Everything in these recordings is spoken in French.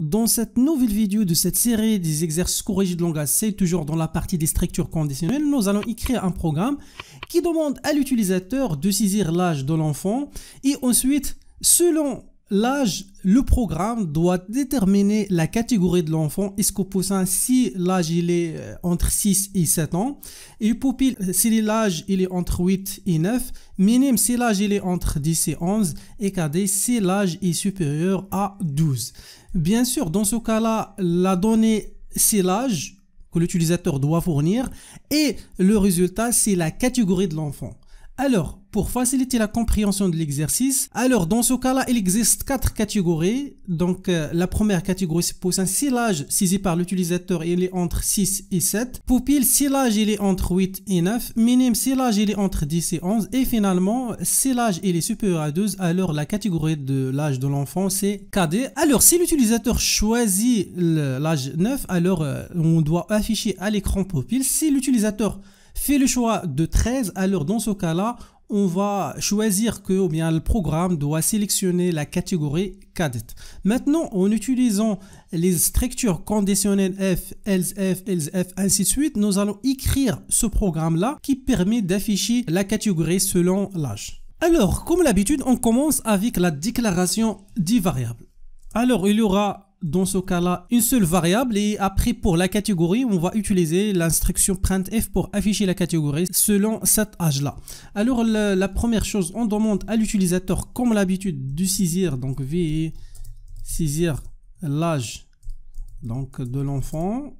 Dans cette nouvelle vidéo de cette série des exercices corrigés de langage C, toujours dans la partie des structures conditionnelles, nous allons écrire un programme qui demande à l'utilisateur de saisir l'âge de l'enfant et ensuite, selon L'âge, le programme doit déterminer la catégorie de l'enfant. ce Iscopoussin, euh, euh, si l'âge il est entre 6 et 7 ans, et Pupil, si l'âge il est entre 8 et 9, minimum si l'âge il est entre 10 et 11, et Cadet, si l'âge est supérieur à 12. Bien sûr, dans ce cas-là, la donnée, c'est l'âge que l'utilisateur doit fournir, et le résultat, c'est la catégorie de l'enfant. Alors, faciliter la compréhension de l'exercice. Alors dans ce cas-là, il existe quatre catégories. Donc euh, la première catégorie c'est pour si l'âge saisi par l'utilisateur il est entre 6 et 7. Pupil, si l'âge il est entre 8 et 9. Minime si l'âge il est entre 10 et 11. Et finalement si l'âge il est supérieur à 12 alors la catégorie de l'âge de l'enfant c'est kd Alors si l'utilisateur choisit l'âge 9 alors euh, on doit afficher à l'écran poupille. Si l'utilisateur fait le choix de 13 alors dans ce cas là on va choisir que ou bien le programme doit sélectionner la catégorie cadet. Maintenant, en utilisant les structures conditionnelles F, else F, else F, ainsi de suite, nous allons écrire ce programme-là qui permet d'afficher la catégorie selon l'âge. Alors, comme l'habitude, on commence avec la déclaration des variables. Alors, il y aura dans ce cas-là une seule variable et après pour la catégorie on va utiliser l'instruction printf pour afficher la catégorie selon cet âge là alors la, première chose on demande à l'utilisateur comme l'habitude de saisir donc v saisir l'âge donc de l'enfant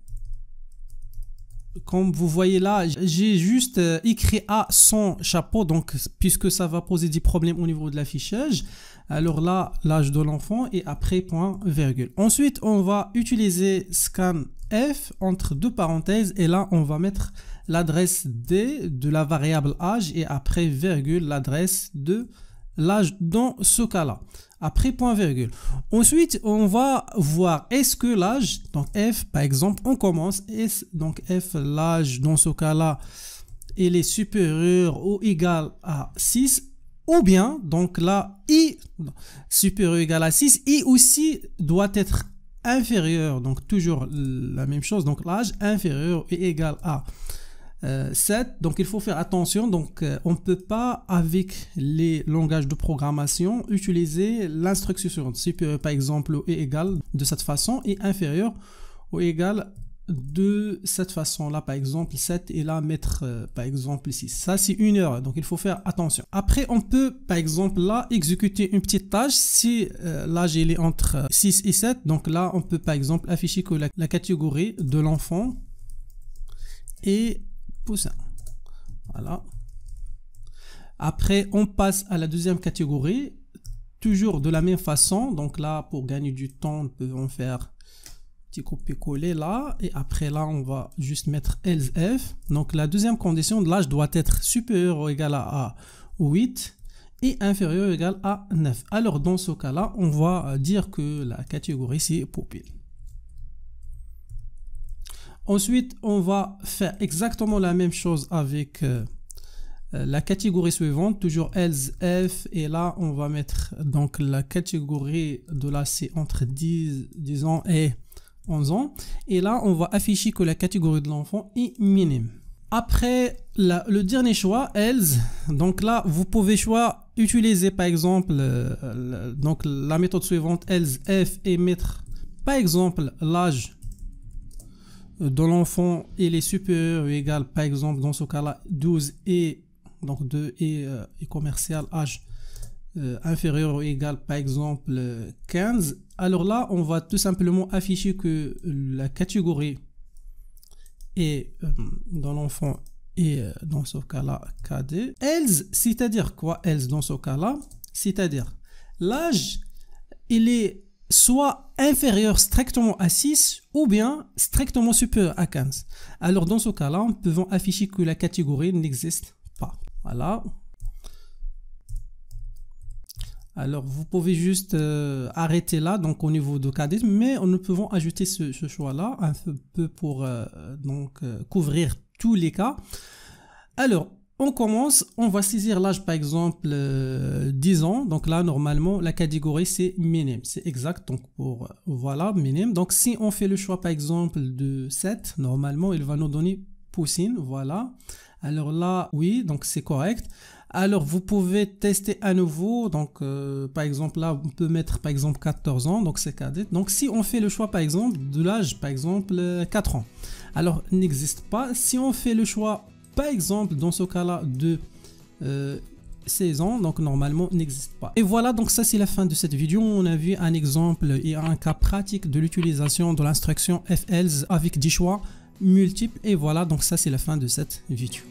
comme vous voyez là, j'ai juste euh, écrit A sans chapeau, donc puisque ça va poser des problèmes au niveau de l'affichage. Alors là, l'âge de l'enfant et après point virgule. Ensuite, on va utiliser scan F entre deux parenthèses et là, on va mettre l'adresse D de la variable âge et après virgule l'adresse de l'âge dans ce cas-là. Après point virgule. Ensuite, on va voir est-ce que l'âge, donc f par exemple, on commence, est donc f l'âge dans ce cas-là, il est supérieur ou égal à 6 ou bien, donc là, i supérieur ou égal à 6, i aussi doit être inférieur, donc toujours la même chose, donc l'âge inférieur et égal à 7. Euh, donc il faut faire attention. Donc euh, on ne peut pas avec les langages de programmation utiliser l'instruction si euh, par exemple est égal de cette façon et inférieur ou égal de cette façon là par exemple 7 et là mettre par exemple 6 ça c'est une heure donc il faut faire attention après on peut par exemple là exécuter une petite tâche si l'âge là j'ai entre 6 et 7 donc là on peut par exemple afficher que la catégorie de l'enfant et voilà. Après, on passe à la deuxième catégorie. Toujours de la même façon. Donc là, pour gagner du temps, nous pouvons faire petit copier-coller là. Et après là, on va juste mettre else f. Donc la deuxième condition de l'âge doit être supérieur ou égal à 8 et inférieur ou égal à 9. Alors dans ce cas-là, on va dire que la catégorie c'est pupille. Ensuite, on va faire exactement la même chose avec euh, euh, la catégorie suivante, toujours else f, et là on va mettre donc la catégorie de la c entre 10, ans et 11 ans, et là on va afficher que la catégorie de l'enfant est minime. Après le dernier choix, else, donc là vous pouvez choisir, utiliser par exemple euh, donc la méthode suivante else f et mettre par exemple l'âge dans l'enfant, il est supérieur ou égal, par exemple, dans ce cas-là, 12 et, donc 2 euh, et, commercial âge euh, inférieur ou égal, par exemple, 15, alors là, on va tout simplement afficher que la catégorie est euh, dans l'enfant et dans ce cas-là, KD. Else, c'est-à-dire quoi, else dans ce cas-là C'est-à-dire, l'âge, il est soit inférieur strictement à 6 ou bien strictement supérieur à 15. Alors dans ce cas-là, nous pouvons afficher que la catégorie n'existe pas. Voilà. Alors vous pouvez juste euh, arrêter là, donc au niveau de cadet, mais nous pouvons ajouter ce, choix-là un peu pour euh, donc euh, couvrir tous les cas. Alors on commence, on va saisir l'âge par exemple 10 euh, ans. Donc là, normalement, la catégorie c'est minime. C'est exact. Donc pour, euh, voilà, minime. Donc si on fait le choix par exemple de 7, normalement, il va nous donner Poussine. Voilà. Alors là, oui, donc c'est correct. Alors vous pouvez tester à nouveau. Donc euh, par exemple là, on peut mettre par exemple 14 ans. Donc c'est cadet Donc si on fait le choix par exemple de l'âge par exemple 4 ans. Alors n'existe pas. Si on fait le choix exemple, dans ce cas-là de euh, saison, 16 ans, donc normalement n'existe pas. Et voilà, donc ça c'est la fin de cette vidéo. On a vu un exemple et un cas pratique de l'utilisation de l'instruction fl avec des choix multiples. Et voilà, donc ça c'est la fin de cette vidéo.